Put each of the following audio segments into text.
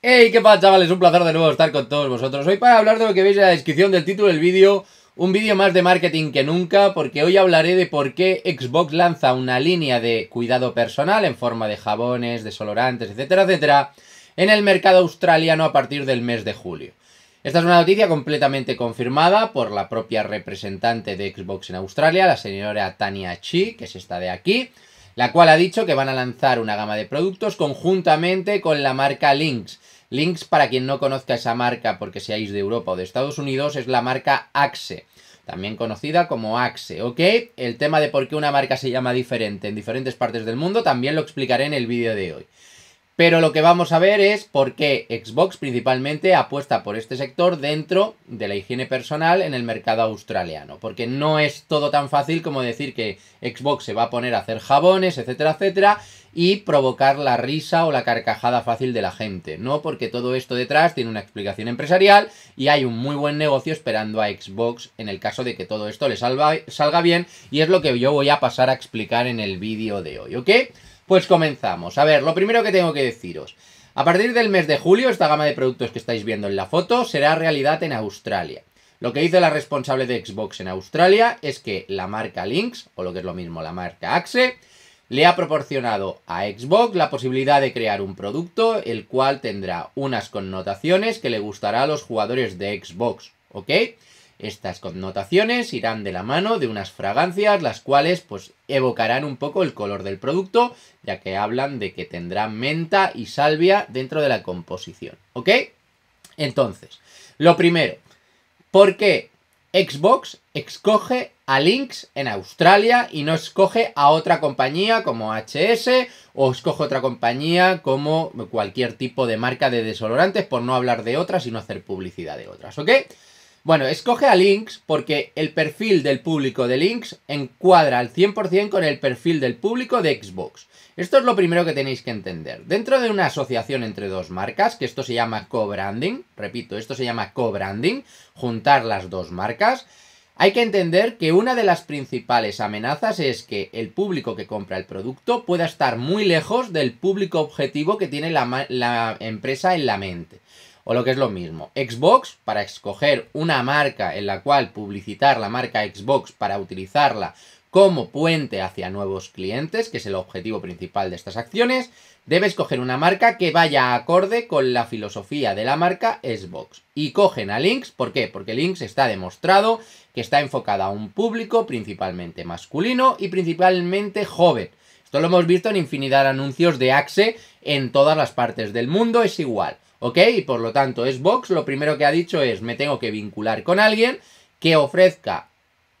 Hey, qué pasa chavales, un placer de nuevo estar con todos vosotros Hoy para hablar de lo que veis en la descripción del título del vídeo Un vídeo más de marketing que nunca Porque hoy hablaré de por qué Xbox lanza una línea de cuidado personal En forma de jabones, desolorantes, etcétera, etcétera En el mercado australiano a partir del mes de julio esta es una noticia completamente confirmada por la propia representante de Xbox en Australia, la señora Tania Chi, que es esta de aquí, la cual ha dicho que van a lanzar una gama de productos conjuntamente con la marca Lynx. Lynx, para quien no conozca esa marca, porque seáis de Europa o de Estados Unidos, es la marca Axe, también conocida como Axe, ¿ok? El tema de por qué una marca se llama diferente en diferentes partes del mundo también lo explicaré en el vídeo de hoy. Pero lo que vamos a ver es por qué Xbox principalmente apuesta por este sector dentro de la higiene personal en el mercado australiano. Porque no es todo tan fácil como decir que Xbox se va a poner a hacer jabones, etcétera, etcétera, y provocar la risa o la carcajada fácil de la gente. No, porque todo esto detrás tiene una explicación empresarial y hay un muy buen negocio esperando a Xbox en el caso de que todo esto le salga bien. Y es lo que yo voy a pasar a explicar en el vídeo de hoy, ¿ok? Pues comenzamos. A ver, lo primero que tengo que deciros. A partir del mes de julio, esta gama de productos que estáis viendo en la foto será realidad en Australia. Lo que hizo la responsable de Xbox en Australia es que la marca Lynx, o lo que es lo mismo la marca Axe, le ha proporcionado a Xbox la posibilidad de crear un producto el cual tendrá unas connotaciones que le gustará a los jugadores de Xbox, ¿ok? Estas connotaciones irán de la mano de unas fragancias, las cuales pues evocarán un poco el color del producto, ya que hablan de que tendrá menta y salvia dentro de la composición, ¿ok? Entonces, lo primero, ¿por qué Xbox escoge a Lynx en Australia y no escoge a otra compañía como HS o escoge otra compañía como cualquier tipo de marca de desolorantes por no hablar de otras y no hacer publicidad de otras, ¿ok? Bueno, escoge a Lynx porque el perfil del público de Lynx encuadra al 100% con el perfil del público de Xbox. Esto es lo primero que tenéis que entender. Dentro de una asociación entre dos marcas, que esto se llama co-branding, repito, esto se llama co-branding, juntar las dos marcas, hay que entender que una de las principales amenazas es que el público que compra el producto pueda estar muy lejos del público objetivo que tiene la, la empresa en la mente o lo que es lo mismo. Xbox, para escoger una marca en la cual publicitar la marca Xbox para utilizarla como puente hacia nuevos clientes, que es el objetivo principal de estas acciones, debe escoger una marca que vaya acorde con la filosofía de la marca Xbox. Y cogen a Lynx, ¿por qué? Porque Lynx está demostrado que está enfocada a un público principalmente masculino y principalmente joven. Esto lo hemos visto en infinidad de anuncios de Axe en todas las partes del mundo, es igual. ¿ok? Y por lo tanto, Xbox lo primero que ha dicho es, me tengo que vincular con alguien que ofrezca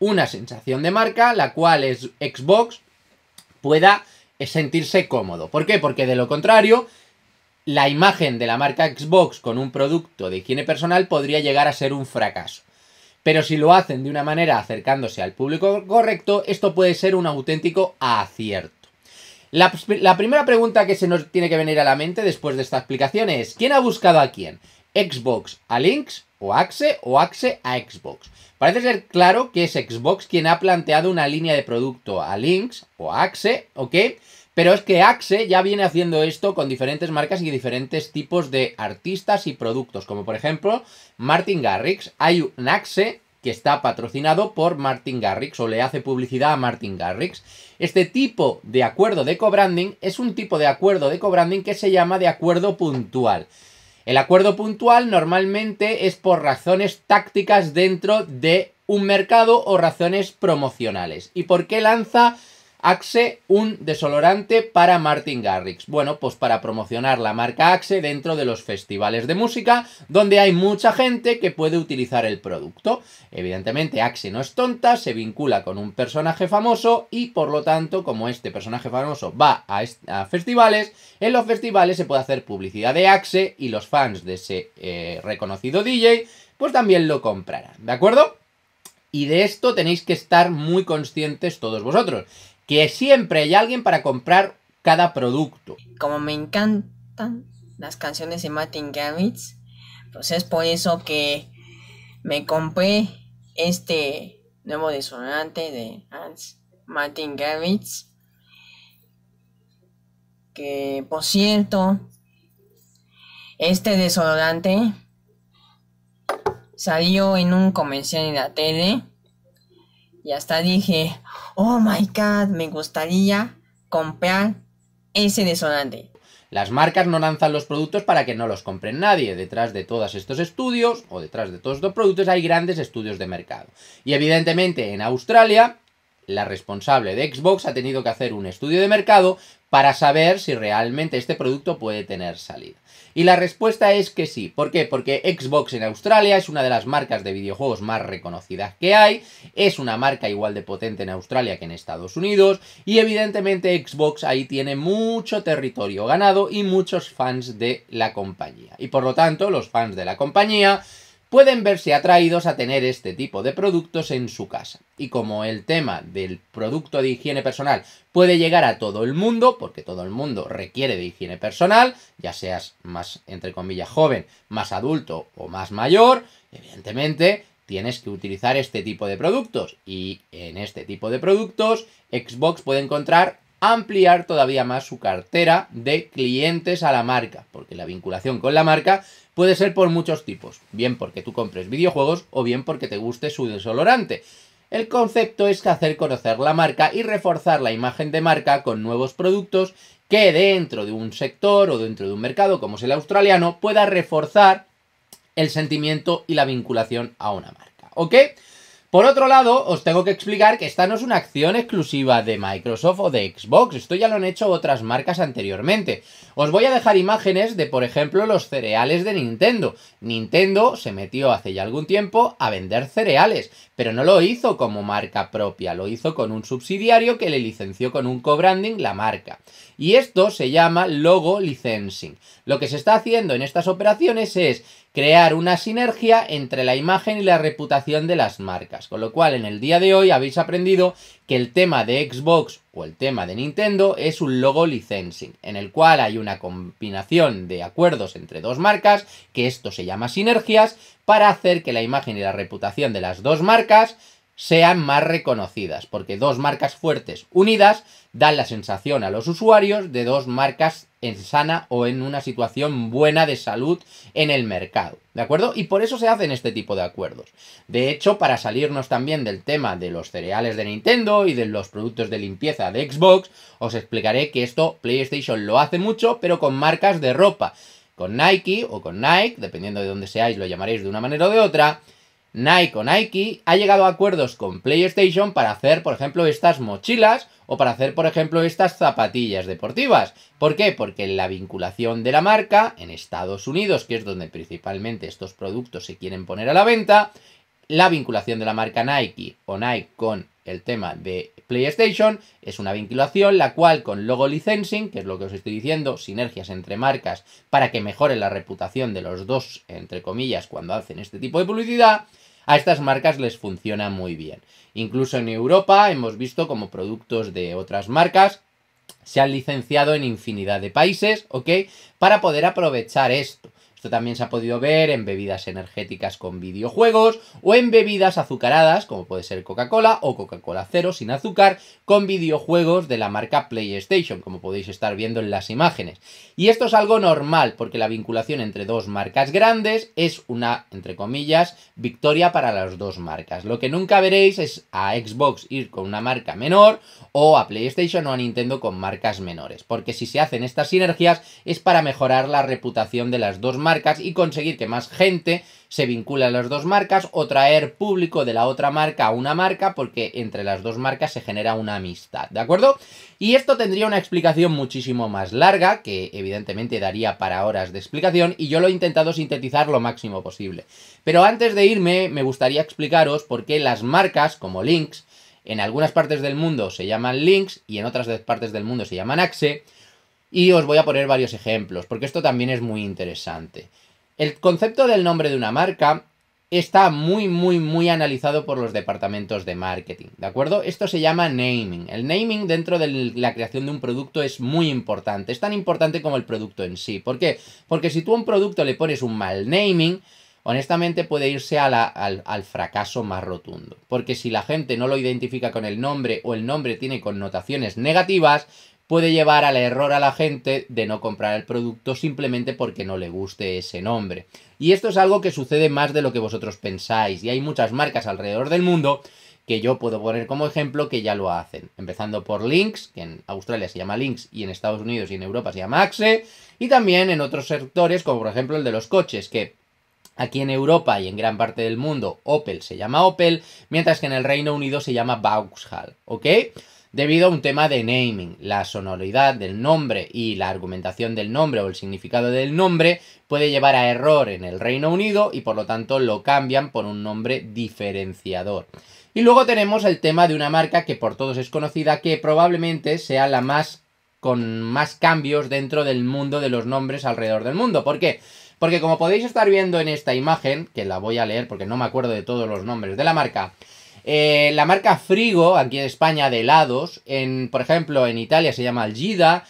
una sensación de marca, la cual es Xbox pueda sentirse cómodo. ¿Por qué? Porque de lo contrario, la imagen de la marca Xbox con un producto de higiene personal podría llegar a ser un fracaso. Pero si lo hacen de una manera acercándose al público correcto, esto puede ser un auténtico acierto. La, primera pregunta que se nos tiene que venir a la mente después de esta explicación es, ¿quién ha buscado a quién? ¿Xbox a Lynx o Axe o Axe a Xbox? Parece ser claro que es Xbox quien ha planteado una línea de producto a Lynx o Axe, ¿ok? Pero es que Axe ya viene haciendo esto con diferentes marcas y diferentes tipos de artistas y productos, como por ejemplo Martin Garrix, hay un Axe que está patrocinado por Martin Garrix o le hace publicidad a Martin Garrix. Este tipo de acuerdo de co-branding es un tipo de acuerdo de co-branding que se llama de acuerdo puntual. El acuerdo puntual normalmente es por razones tácticas dentro de un mercado o razones promocionales. ¿Y por qué lanza Axe, un desolorante para Martin Garrix. Bueno, pues para promocionar la marca Axe dentro de los festivales de música, donde hay mucha gente que puede utilizar el producto. Evidentemente, Axe no es tonta, se vincula con un personaje famoso y, por lo tanto, como este personaje famoso va a, festivales, en los festivales se puede hacer publicidad de Axe y los fans de ese eh, reconocido DJ, pues también lo comprarán, ¿de acuerdo? Y de esto tenéis que estar muy conscientes todos vosotros que siempre hay alguien para comprar cada producto. Como me encantan las canciones de Martin Garrix, pues es por eso que me compré este nuevo desodorante de Martin Garrix. Que por cierto, este desodorante salió en un comercial en la tele y hasta dije, oh my god, me gustaría comprar ese desodorante. Las marcas no lanzan los productos para que no los compren nadie. Detrás de todos estos estudios o detrás de todos estos productos hay grandes estudios de mercado. Y evidentemente en Australia la responsable de Xbox ha tenido que hacer un estudio de mercado para saber si realmente este producto puede tener salida. Y la respuesta es que sí. ¿Por qué? Porque Xbox en Australia es una de las marcas de videojuegos más reconocidas que hay, es una marca igual de potente en Australia que en Estados Unidos, y evidentemente Xbox ahí tiene mucho territorio ganado y muchos fans de la compañía. Y por lo tanto, los fans de la compañía pueden verse atraídos a tener este tipo de productos en su casa. Y como el tema del producto de higiene personal puede llegar a todo el mundo, porque todo el mundo requiere de higiene personal, ya seas más, entre comillas, joven, más adulto o más mayor, evidentemente tienes que utilizar este tipo de productos. Y en este tipo de productos, Xbox puede encontrar ampliar todavía más su cartera de clientes a la marca, porque la vinculación con la marca puede ser por muchos tipos, bien porque tú compres videojuegos o bien porque te guste su desolorante. El concepto es que hacer conocer la marca y reforzar la imagen de marca con nuevos productos que dentro de un sector o dentro de un mercado como es el australiano pueda reforzar el sentimiento y la vinculación a una marca. ¿Ok? Por otro lado, os tengo que explicar que esta no es una acción exclusiva de Microsoft o de Xbox, esto ya lo han hecho otras marcas anteriormente. Os voy a dejar imágenes de, por ejemplo, los cereales de Nintendo. Nintendo se metió hace ya algún tiempo a vender cereales, pero no lo hizo como marca propia, lo hizo con un subsidiario que le licenció con un co-branding la marca. Y esto se llama logo licensing. Lo que se está haciendo en estas operaciones es crear una sinergia entre la imagen y la reputación de las marcas. Con lo cual, en el día de hoy habéis aprendido que el tema de Xbox o el tema de Nintendo es un logo licensing, en el cual hay una combinación de acuerdos entre dos marcas, que esto se llama sinergias, para hacer que la imagen y la reputación de las dos marcas sean más reconocidas, porque dos marcas fuertes unidas dan la sensación a los usuarios de dos marcas en sana o en una situación buena de salud en el mercado, ¿de acuerdo? Y por eso se hacen este tipo de acuerdos. De hecho, para salirnos también del tema de los cereales de Nintendo y de los productos de limpieza de Xbox, os explicaré que esto PlayStation lo hace mucho, pero con marcas de ropa, con Nike o con Nike, dependiendo de dónde seáis lo llamaréis de una manera o de otra, Nike o Nike ha llegado a acuerdos con PlayStation para hacer, por ejemplo, estas mochilas o para hacer, por ejemplo, estas zapatillas deportivas. ¿Por qué? Porque la vinculación de la marca en Estados Unidos, que es donde principalmente estos productos se quieren poner a la venta, la vinculación de la marca Nike o Nike con el tema de PlayStation es una vinculación la cual con logo licensing, que es lo que os estoy diciendo, sinergias entre marcas para que mejore la reputación de los dos, entre comillas, cuando hacen este tipo de publicidad, a estas marcas les funciona muy bien. Incluso en Europa hemos visto como productos de otras marcas se han licenciado en infinidad de países, ¿ok? Para poder aprovechar esto. Esto también se ha podido ver en bebidas energéticas con videojuegos o en bebidas azucaradas, como puede ser Coca-Cola o Coca-Cola cero sin azúcar, con videojuegos de la marca PlayStation, como podéis estar viendo en las imágenes. Y esto es algo normal, porque la vinculación entre dos marcas grandes es una, entre comillas, victoria para las dos marcas. Lo que nunca veréis es a Xbox ir con una marca menor o a PlayStation o a Nintendo con marcas menores, porque si se hacen estas sinergias es para mejorar la reputación de las dos marcas marcas y conseguir que más gente se vincule a las dos marcas o traer público de la otra marca a una marca porque entre las dos marcas se genera una amistad, ¿de acuerdo? Y esto tendría una explicación muchísimo más larga que evidentemente daría para horas de explicación y yo lo he intentado sintetizar lo máximo posible. Pero antes de irme me gustaría explicaros por qué las marcas como links en algunas partes del mundo se llaman links y en otras partes del mundo se llaman axe y os voy a poner varios ejemplos, porque esto también es muy interesante. El concepto del nombre de una marca está muy, muy, muy analizado por los departamentos de marketing, ¿de acuerdo? Esto se llama naming. El naming dentro de la creación de un producto es muy importante. Es tan importante como el producto en sí. ¿Por qué? Porque si tú a un producto le pones un mal naming, honestamente puede irse a la, al, al, fracaso más rotundo. Porque si la gente no lo identifica con el nombre o el nombre tiene connotaciones negativas, puede llevar al error a la gente de no comprar el producto simplemente porque no le guste ese nombre. Y esto es algo que sucede más de lo que vosotros pensáis, y hay muchas marcas alrededor del mundo que yo puedo poner como ejemplo que ya lo hacen. Empezando por Lynx, que en Australia se llama Lynx y en Estados Unidos y en Europa se llama Axe, y también en otros sectores como por ejemplo el de los coches, que Aquí en Europa y en gran parte del mundo Opel se llama Opel, mientras que en el Reino Unido se llama Vauxhall, ¿ok? debido a un tema de naming. La sonoridad del nombre y la argumentación del nombre o el significado del nombre puede llevar a error en el Reino Unido y por lo tanto lo cambian por un nombre diferenciador. Y luego tenemos el tema de una marca que por todos es conocida, que probablemente sea la más con más cambios dentro del mundo de los nombres alrededor del mundo. ¿Por qué? Porque como podéis estar viendo en esta imagen, que la voy a leer porque no me acuerdo de todos los nombres de la marca, eh, la marca Frigo, aquí en España, de helados, en, por ejemplo, en Italia se llama Algida,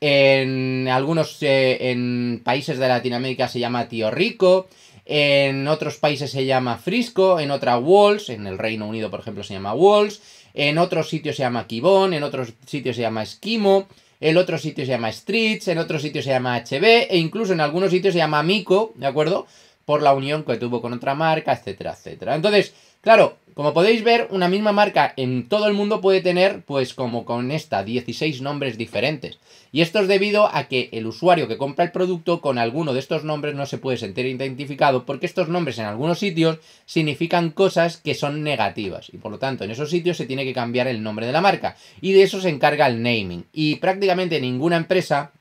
en algunos eh, en países de Latinoamérica se llama Tío Rico, en otros países se llama Frisco, en otra Walls, en el Reino Unido, por ejemplo, se llama Walls, en otros sitios se llama Kibon, en otros sitios se llama Esquimo, en otros sitios se llama Streets, en otros sitios se llama HB, e incluso en algunos sitios se llama Mico, ¿de acuerdo? por la unión que tuvo con otra marca, etcétera, etcétera. Entonces, claro, como podéis ver, una misma marca en todo el mundo puede tener, pues como con esta, 16 nombres diferentes. Y esto es debido a que el usuario que compra el producto con alguno de estos nombres no se puede sentir identificado porque estos nombres en algunos sitios significan cosas que son negativas. Y por lo tanto, en esos sitios se tiene que cambiar el nombre de la marca. Y de eso se encarga el naming. Y prácticamente ninguna empresa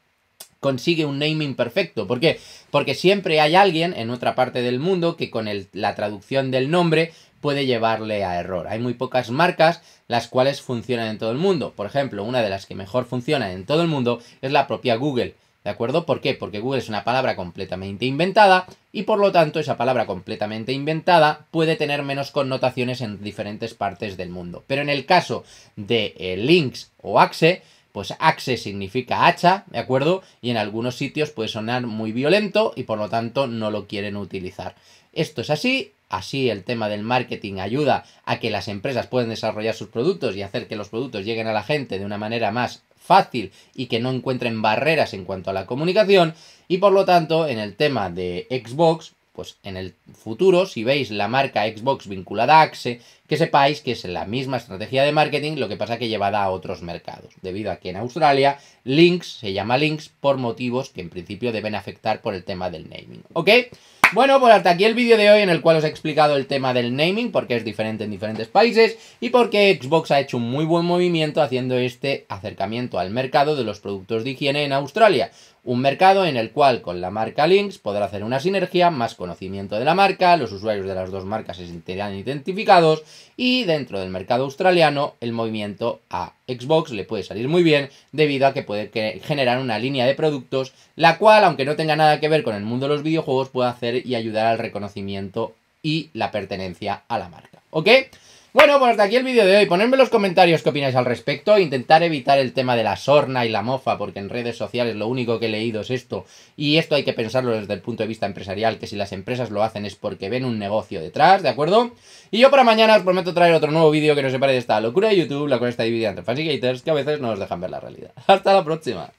consigue un naming perfecto. ¿Por qué? Porque siempre hay alguien en otra parte del mundo que con la traducción del nombre puede llevarle a error. Hay muy pocas marcas las cuales funcionan en todo el mundo. Por ejemplo, una de las que mejor funciona en todo el mundo es la propia Google. ¿De acuerdo? ¿Por qué? Porque Google es una palabra completamente inventada y por lo tanto esa palabra completamente inventada puede tener menos connotaciones en diferentes partes del mundo. Pero en el caso de eh, links o axe, pues axe significa hacha, ¿de acuerdo? Y en algunos sitios puede sonar muy violento y por lo tanto no lo quieren utilizar. Esto es así, así el tema del marketing ayuda a que las empresas puedan desarrollar sus productos y hacer que los productos lleguen a la gente de una manera más fácil y que no encuentren barreras en cuanto a la comunicación y por lo tanto en el tema de Xbox pues en el futuro, si veis la marca Xbox vinculada a Axe, que sepáis que es la misma estrategia de marketing, lo que pasa que llevada a otros mercados, debido a que en Australia Lynx se llama Lynx por motivos que en principio deben afectar por el tema del naming, ¿ok? Bueno, pues hasta aquí el vídeo de hoy en el cual os he explicado el tema del naming, porque es diferente en diferentes países y porque Xbox ha hecho un muy buen movimiento haciendo este acercamiento al mercado de los productos de higiene en Australia. Un mercado en el cual con la marca Links podrá hacer una sinergia, más conocimiento de la marca, los usuarios de las dos marcas se sentirán identificados y dentro del mercado australiano el movimiento a Xbox le puede salir muy bien debido a que puede generar una línea de productos la cual, aunque no tenga nada que ver con el mundo de los videojuegos, puede hacer y ayudar al reconocimiento y la pertenencia a la marca. ¿Ok? Bueno, pues hasta aquí el vídeo de hoy. Ponedme en los comentarios qué opináis al respecto. Intentar evitar el tema de la sorna y la mofa, porque en redes sociales lo único que he leído es esto. Y esto hay que pensarlo desde el punto de vista empresarial, que si las empresas lo hacen es porque ven un negocio detrás, ¿de acuerdo? Y yo para mañana os prometo traer otro nuevo vídeo que nos separe de esta locura de YouTube, la cual está dividida entre fans y que a veces no nos dejan ver la realidad. ¡Hasta la próxima!